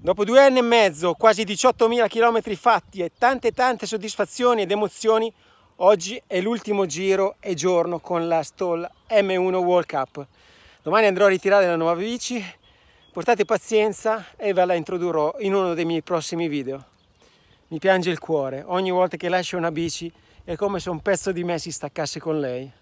Dopo due anni e mezzo, quasi 18.000 km fatti e tante tante soddisfazioni ed emozioni, oggi è l'ultimo giro e giorno con la Stoll M1 World Cup. Domani andrò a ritirare la nuova bici, portate pazienza e ve la introdurrò in uno dei miei prossimi video. Mi piange il cuore, ogni volta che lascio una bici è come se un pezzo di me si staccasse con lei.